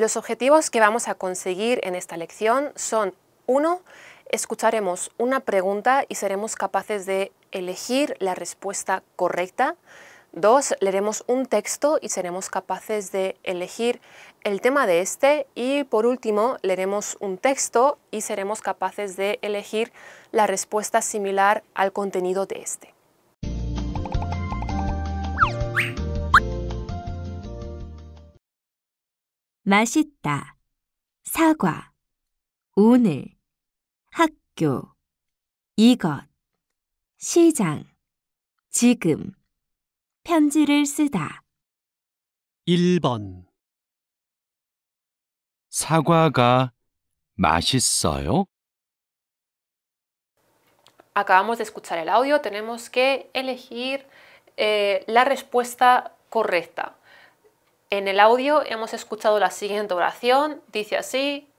Los objetivos que vamos a conseguir en esta lección son, uno, escucharemos una pregunta y seremos capaces de elegir la respuesta correcta. Dos, leeremos un texto y seremos capaces de elegir el tema de este. Y por último, leeremos un texto y seremos capaces de elegir la respuesta similar al contenido de este. 맛있다, 사과, 오늘, 학교, 이것, 시장, 지금, 편지를 쓰다. 1번 사과가 맛있어요? Acabamos de escuchar el audio, tenemos que elegir eh, la respuesta correcta. En el audio hemos escuchado la siguiente oración, dice así,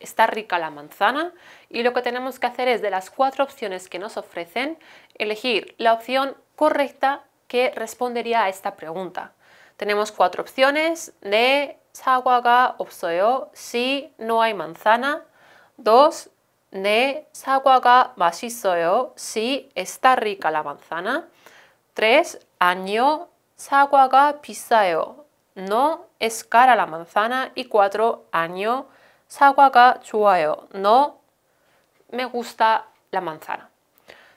está rica la manzana, y lo que tenemos que hacer es de las cuatro opciones que nos ofrecen, elegir la opción correcta que respondería a esta pregunta. Tenemos cuatro opciones ne, sahuaga, opsoeo, si no hay manzana, dos, Ne saguaga mashisoyo, si está rica la manzana. 3. Año 사과가 비싸요. No es cara la manzana. Y cuatro, año. 사과가 좋아요. No me gusta la manzana.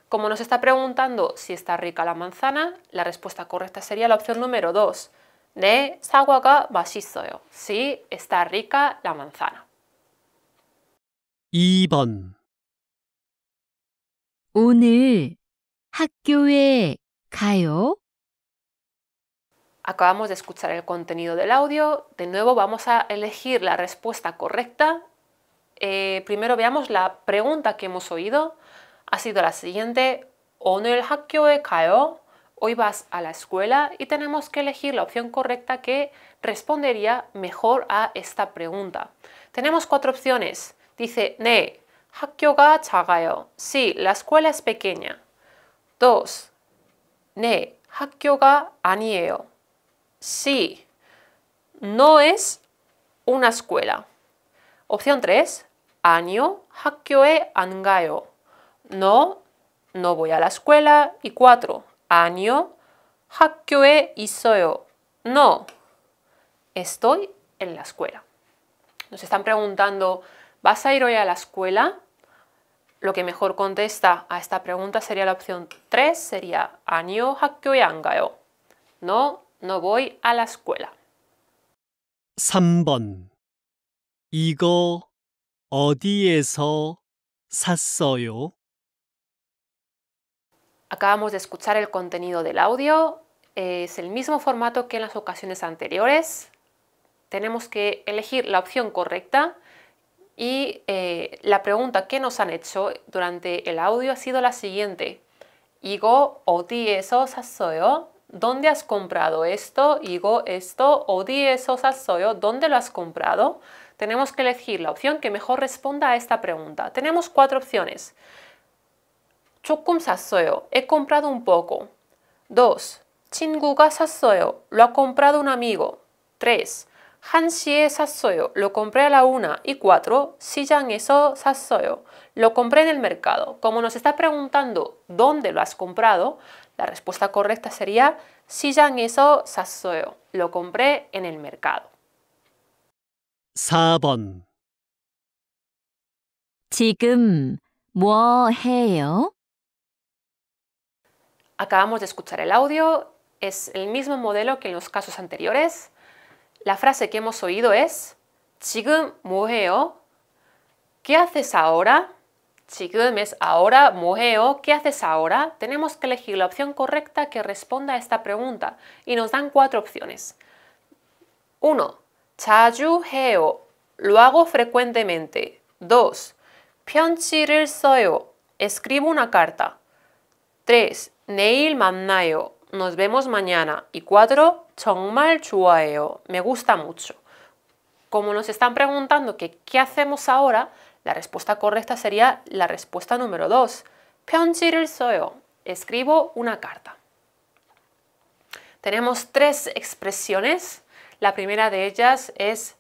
Como nos está preguntando si está rica la manzana, la respuesta correcta sería la opción número 2. 네, 사과가 맛있어요. Sí, está rica la manzana. 2 오늘 학교에 가요? Acabamos de escuchar el contenido del audio. De nuevo vamos a elegir la respuesta correcta. Eh, primero veamos la pregunta que hemos oído. Ha sido la siguiente. Hoy vas a la escuela y tenemos que elegir la opción correcta que respondería mejor a esta pregunta. Tenemos cuatro opciones. Dice ne, hakyoga chagayo. Sí, la escuela es pequeña. 2. Ne hakyoga anieo. Sí. No es una escuela. Opción 3. Año Hakyoe angayo. No, no voy a la escuela. Y 4. Año y isoyo, No, estoy en la escuela. Nos están preguntando, ¿vas a ir hoy a la escuela? Lo que mejor contesta a esta pregunta sería la opción 3, sería año 학교에 안 No, no voy a la escuela. 3번 이거 Acabamos de escuchar el contenido del audio. Es el mismo formato que en las ocasiones anteriores. Tenemos que elegir la opción correcta y eh, la pregunta que nos han hecho durante el audio ha sido la siguiente. 이거 어디에서 샀어요? ¿Dónde has comprado esto, Higo esto, Di eso, sasoyo? ¿Dónde lo has comprado? Tenemos que elegir la opción que mejor responda a esta pregunta. Tenemos cuatro opciones. 조금 샀어요. He comprado un poco. Dos, 친구가 샀어요. Lo ha comprado un amigo. 3. 시에 샀어요. Lo compré a la una. Y 4. eso 샀어요. Lo compré en el mercado. Como nos está preguntando dónde lo has comprado, la respuesta correcta sería eso 샀어요. Lo compré en el mercado. Acabamos de escuchar el audio. Es el mismo modelo que en los casos anteriores. La frase que hemos oído es 지금 뭐 ¿Qué haces ahora? 지금 es ahora, mojeo, ¿qué haces ahora? Tenemos que elegir la opción correcta que responda a esta pregunta y nos dan cuatro opciones. 1. 자주 해요. Lo hago frecuentemente. 2. 편지를 써요. Escribo una carta. 3. Neil 만나요. Nos vemos mañana. Y 4. 정말 좋아해요. Me gusta mucho. Como nos están preguntando que qué hacemos ahora, la respuesta correcta sería la respuesta número 2. 편지를 써요. Escribo una carta. Tenemos tres expresiones. La primera de ellas es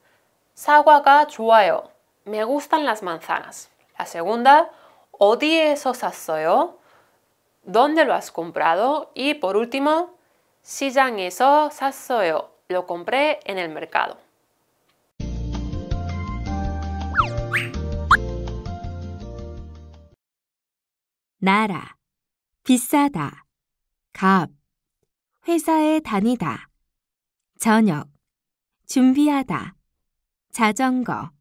사과가 좋아요. Me gustan las manzanas. La segunda, 어디에서 샀어요? ¿Dónde lo has comprado? Y por último, 시장에서 샀어요. Lo compré en el mercado. Nara 비싸다, 값, 회사에 다니다, 저녁, 준비하다, 자전거,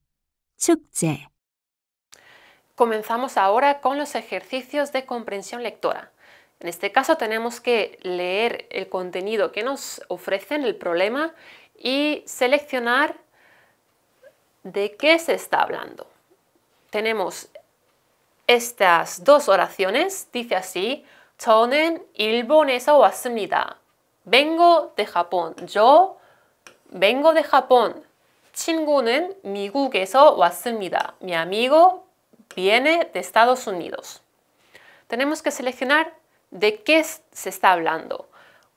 Comenzamos ahora con los ejercicios de comprensión lectora. En este caso tenemos que leer el contenido que nos ofrecen, el problema, y seleccionar de qué se está hablando. Tenemos estas dos oraciones dice así: 저는 일본에서 왔습니다. Vengo de Japón. Yo vengo de Japón. 친구는 미국에서 왔습니다. Mi amigo viene de Estados Unidos. Tenemos que seleccionar de qué se está hablando.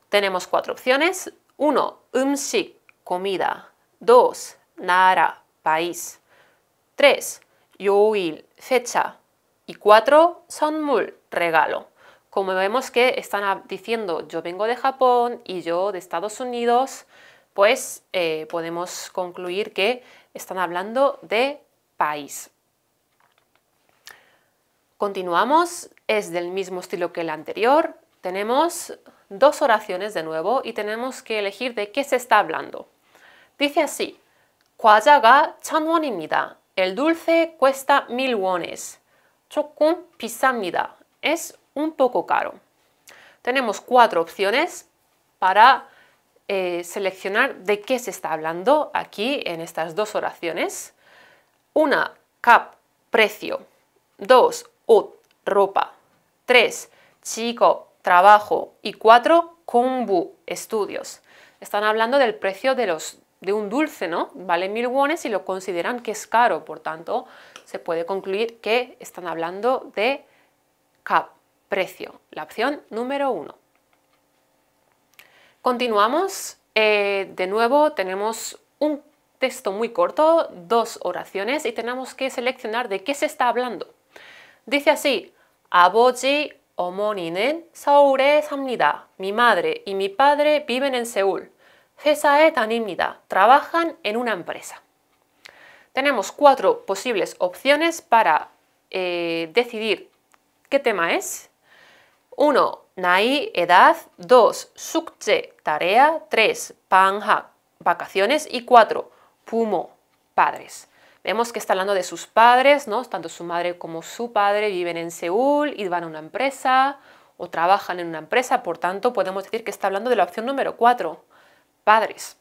Tenemos cuatro opciones. 1. 음식, comida. dos, nara, país. 3. 요일, fecha. Y cuatro, mul regalo. Como vemos que están diciendo yo vengo de Japón y yo de Estados Unidos, pues eh, podemos concluir que están hablando de país. Continuamos, es del mismo estilo que el anterior. Tenemos dos oraciones de nuevo y tenemos que elegir de qué se está hablando. Dice así, 과자가 chanwonimida, El dulce cuesta mil wones con 비쌉니다. Es un poco caro. Tenemos cuatro opciones para eh, seleccionar de qué se está hablando aquí en estas dos oraciones. Una, cap, precio. Dos, ut, ropa. Tres, chico, trabajo. Y cuatro, kombu, estudios. Están hablando del precio de, los, de un dulce, ¿no? Vale mil wones y lo consideran que es caro, por tanto, se puede concluir que están hablando de CAP, precio, la opción número uno. Continuamos, eh, de nuevo tenemos un texto muy corto, dos oraciones y tenemos que seleccionar de qué se está hablando. Dice así, Aboji saure samnida, Mi madre y mi padre viven en Seúl. Trabajan en una empresa tenemos cuatro posibles opciones para eh, decidir qué tema es. Uno, Nai, edad. Dos, Sukche, tarea. Tres, Panja, vacaciones. Y cuatro, Pumo, padres. Vemos que está hablando de sus padres, ¿no? Tanto su madre como su padre viven en Seúl y van a una empresa o trabajan en una empresa, por tanto podemos decir que está hablando de la opción número cuatro, padres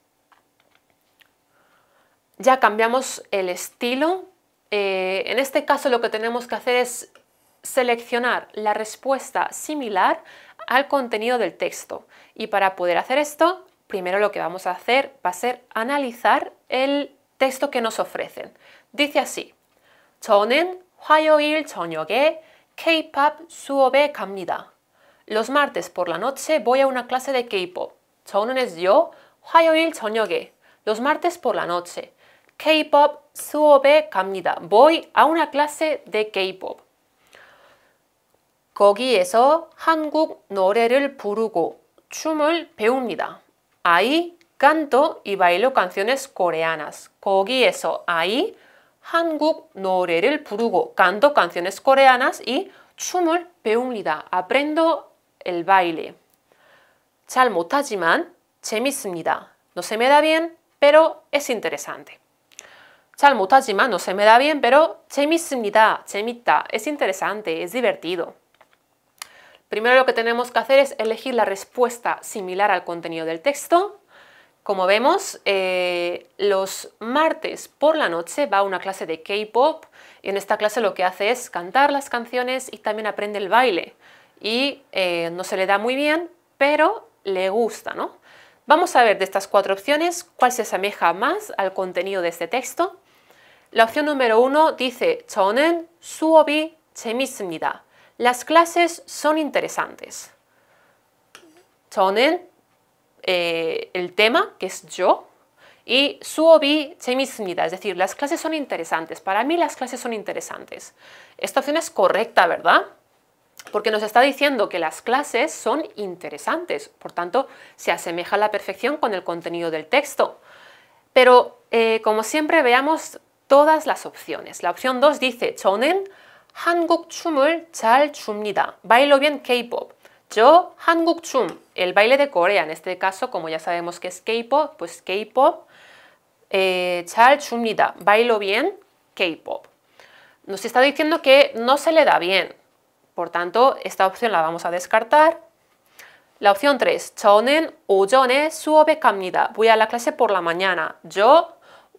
ya cambiamos el estilo. Eh, en este caso lo que tenemos que hacer es seleccionar la respuesta similar al contenido del texto. Y para poder hacer esto, primero lo que vamos a hacer va a ser analizar el texto que nos ofrecen. Dice así, 저는 화요일 저녁에 K-pop 수업에 갑니다. Los martes por la noche voy a una clase de K-pop. 저는 es yo, Los martes por la noche. K-pop sube kamida. Voy a una clase de K-pop. Kogi eso. Hanguk no purugo. Chumul peumida. Ahí canto y bailo canciones coreanas. Kogi eso. Ahí Hanguk no purugo. Canto canciones coreanas y chumul peumida. Aprendo el baile. Chal motajiman. Chemismida. No se me da bien, pero es interesante. 잘 no se me da bien, pero es interesante, es divertido. Primero lo que tenemos que hacer es elegir la respuesta similar al contenido del texto. Como vemos, eh, los martes por la noche va a una clase de K-pop y en esta clase lo que hace es cantar las canciones y también aprende el baile. Y eh, no se le da muy bien, pero le gusta, ¿no? Vamos a ver de estas cuatro opciones cuál se asemeja más al contenido de este texto la opción número uno dice 저는 수업이 재밌습니다. Las clases son interesantes. 저는 eh, el tema, que es yo, y suobi 재밌습니다. Es decir, las clases son interesantes. Para mí las clases son interesantes. Esta opción es correcta, ¿verdad? Porque nos está diciendo que las clases son interesantes. Por tanto, se asemeja a la perfección con el contenido del texto. Pero, eh, como siempre, veamos todas las opciones. La opción 2 dice 저는 한국 춤을 잘 춥니다. Bailo bien K-pop. Yo hanguk chum el baile de Corea. En este caso, como ya sabemos que es K-pop, pues K-pop eh, 잘 Bailo bien K-pop. Nos está diciendo que no se le da bien. Por tanto, esta opción la vamos a descartar. La opción 3. 저는 오전에 수업에 갑니다. Voy a la clase por la mañana. Yo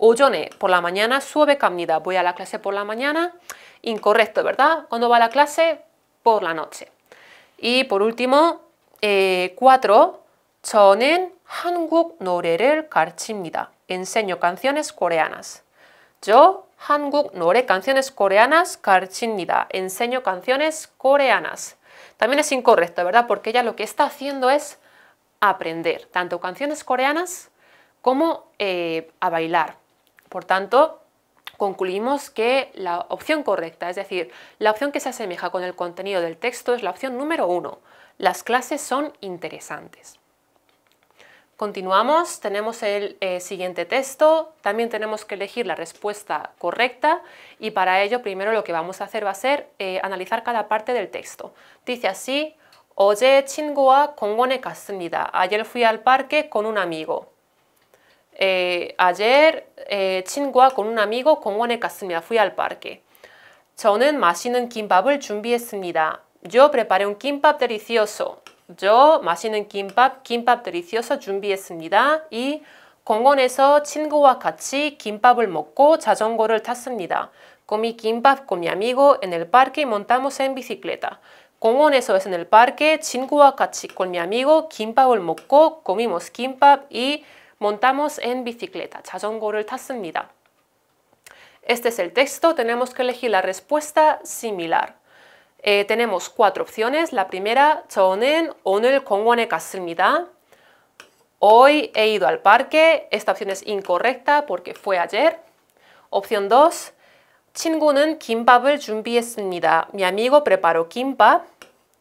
오전에 por la mañana sube kamnida, Voy a la clase por la mañana. Incorrecto, ¿verdad? Cuando va a la clase por la noche. Y por último, eh, cuatro, 저는 한국 노래를 Enseño canciones coreanas. Yo, 한국 노래, canciones coreanas, 가르칩니다. Enseño canciones coreanas. También es incorrecto, ¿verdad? Porque ella lo que está haciendo es aprender tanto canciones coreanas como eh, a bailar. Por tanto, concluimos que la opción correcta, es decir, la opción que se asemeja con el contenido del texto es la opción número uno. Las clases son interesantes. Continuamos, tenemos el eh, siguiente texto, también tenemos que elegir la respuesta correcta y para ello primero lo que vamos a hacer va a ser eh, analizar cada parte del texto. Dice así, 어제 con 공원에 갔습니다. Ayer fui al parque con un amigo. 에, 아yer 에, 친구와 고른 아미고 공원에 갔습니다. Fui al parque. 저는 맛있는 김밥을 준비했습니다. Yo preparé un kimbap delicioso. 저 맛있는 김밥, 김밥 delicioso 준비했습니다. 이 공원에서 친구와 같이 김밥을 먹고 자전거를 탔습니다. Comí kimbap con mi amigo en el parque y montamos en bicicleta. 공원에서 en el parque 친구와 같이 con mi amigo 김밥을 먹고 comimos kimbap y montamos en bicicleta, 자전거를 Este es el texto, tenemos que elegir la respuesta similar. Eh, tenemos cuatro opciones. La primera, Hoy he ido al parque. Esta opción es incorrecta porque fue ayer. Opción 2, 친구는 Mi amigo preparó kimpa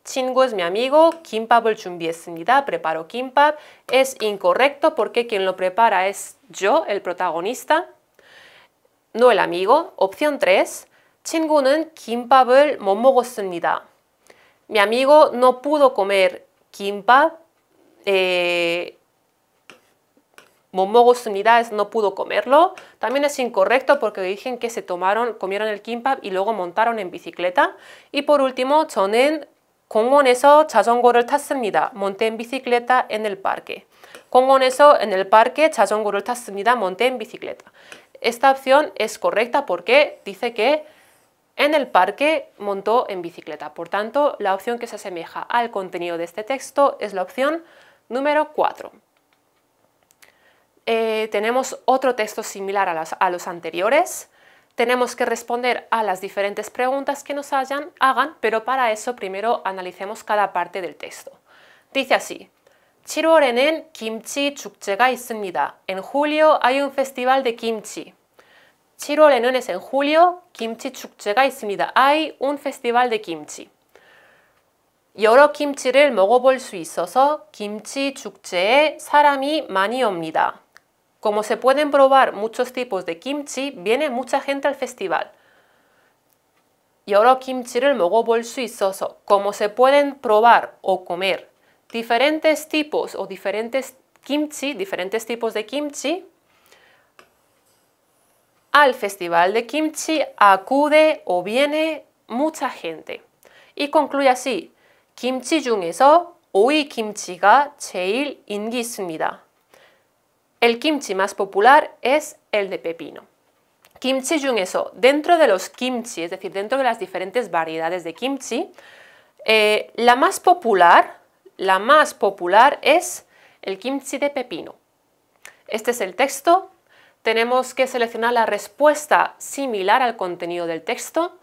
es mi amigo, kimbap을 준비했습니다. Preparo kimbap. Es incorrecto porque quien lo prepara es yo, el protagonista, no el amigo. Opción 3. 친구는 김밥을 못 먹었습니다. Mi amigo no pudo comer kimbap. Eh, es no pudo comerlo. También es incorrecto porque dicen que se tomaron, comieron el kimbap y luego montaron en bicicleta. Y por último, 저는 공원에서 자전거를 탔습니다. Monté en bicicleta en el parque. 공원에서 en el parque 자전거를 탔습니다. Monté en bicicleta. Esta opción es correcta porque dice que en el parque montó en bicicleta. Por tanto, la opción que se asemeja al contenido de este texto es la opción número 4. Eh, tenemos otro texto similar a los anteriores tenemos que responder a las diferentes preguntas que nos hayan, hagan, pero para eso primero analicemos cada parte del texto. Dice así, 7월에는 김치 축제가 있습니다. En julio hay un festival de kimchi. 7월에는 es en julio, kimchi 축제가 있습니다. Hay un festival de kimchi. 여러 김치를 먹어볼 수 있어서 김치 축제에 사람이 많이 옵니다. Como se pueden probar muchos tipos de kimchi, viene mucha gente al festival. Y kimchi 김치를 el 수 suizoso como se pueden probar o comer diferentes tipos o diferentes kimchi, diferentes tipos de kimchi, al festival de kimchi acude o viene mucha gente. Y concluye así, kimchi 중에서 오이 김치가 제일 인기 있습니다. El kimchi más popular es el de pepino. Kimchi jung-eso. Dentro de los kimchi, es decir, dentro de las diferentes variedades de kimchi, eh, la más popular, la más popular es el kimchi de pepino. Este es el texto. Tenemos que seleccionar la respuesta similar al contenido del texto.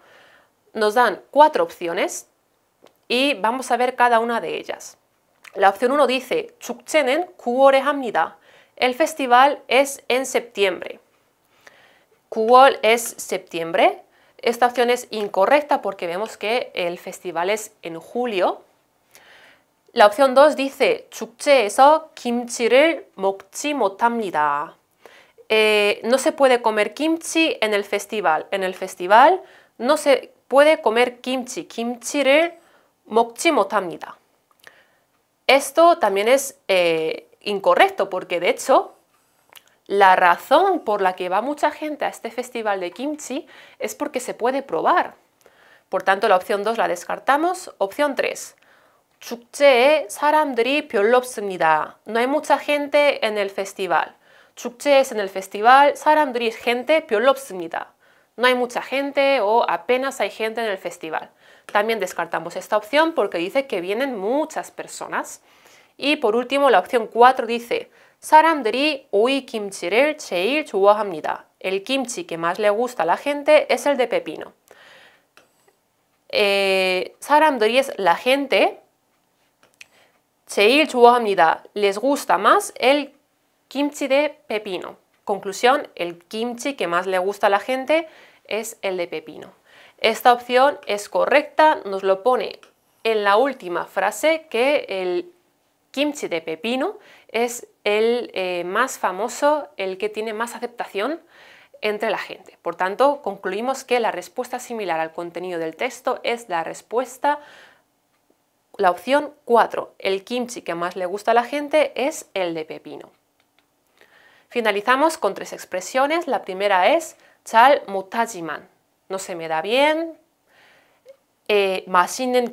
Nos dan cuatro opciones y vamos a ver cada una de ellas. La opción 1 dice, chukchenen kuore hamnida. El festival es en septiembre. ¿Cuál es septiembre? Esta opción es incorrecta porque vemos que el festival es en julio. La opción 2 dice eso eh, no se puede comer kimchi en el festival. En el festival no se puede comer kimchi. kimchire Esto también es eh, incorrecto, porque de hecho la razón por la que va mucha gente a este festival de kimchi es porque se puede probar. Por tanto, la opción 2 la descartamos. Opción 3. No hay mucha gente en el festival. Chukche es en el festival, Saramdri es gente, No hay mucha gente o apenas hay gente en el festival. También descartamos esta opción porque dice que vienen muchas personas. Y por último, la opción 4 dice, 사람들이 오이 김치를 El kimchi que más le gusta a la gente es el de pepino. Eh, es la gente. Les gusta más el kimchi de pepino. Conclusión, el kimchi que más le gusta a la gente es el de pepino. Esta opción es correcta, nos lo pone en la última frase que el kimchi de pepino es el eh, más famoso, el que tiene más aceptación entre la gente. Por tanto, concluimos que la respuesta similar al contenido del texto es la respuesta, la opción 4. El kimchi que más le gusta a la gente es el de pepino. Finalizamos con tres expresiones. La primera es chal mutajiman, no se me da bien. Eh,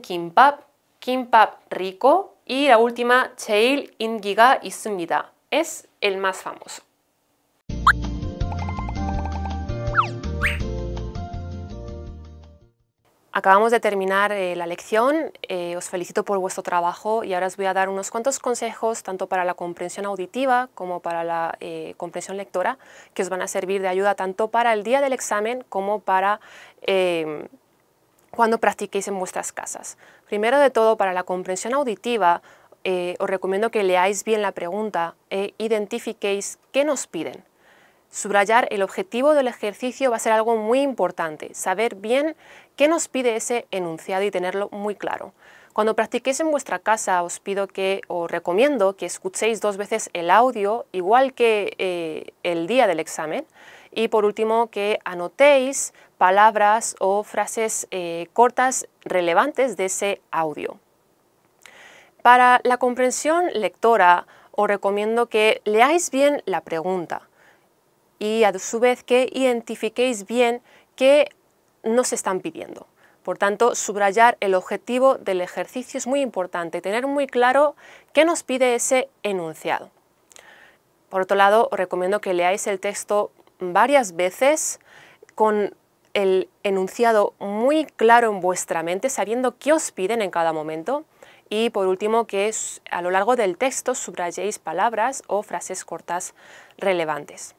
Kimpap, kimbap, rico, y la última, 제일 y 있습니다. Es el más famoso. Acabamos de terminar eh, la lección, eh, os felicito por vuestro trabajo y ahora os voy a dar unos cuantos consejos tanto para la comprensión auditiva como para la eh, comprensión lectora que os van a servir de ayuda tanto para el día del examen como para cuando practiquéis en vuestras casas. Primero de todo, para la comprensión auditiva, eh, os recomiendo que leáis bien la pregunta e identifiquéis qué nos piden. Subrayar el objetivo del ejercicio va a ser algo muy importante, saber bien qué nos pide ese enunciado y tenerlo muy claro. Cuando practiquéis en vuestra casa os pido que, os recomiendo que escuchéis dos veces el audio, igual que eh, el día del examen, y por último, que anotéis palabras o frases eh, cortas relevantes de ese audio. Para la comprensión lectora, os recomiendo que leáis bien la pregunta y a su vez que identifiquéis bien qué nos están pidiendo. Por tanto, subrayar el objetivo del ejercicio es muy importante, tener muy claro qué nos pide ese enunciado. Por otro lado, os recomiendo que leáis el texto varias veces con el enunciado muy claro en vuestra mente, sabiendo qué os piden en cada momento. Y por último, que a lo largo del texto subrayéis palabras o frases cortas relevantes.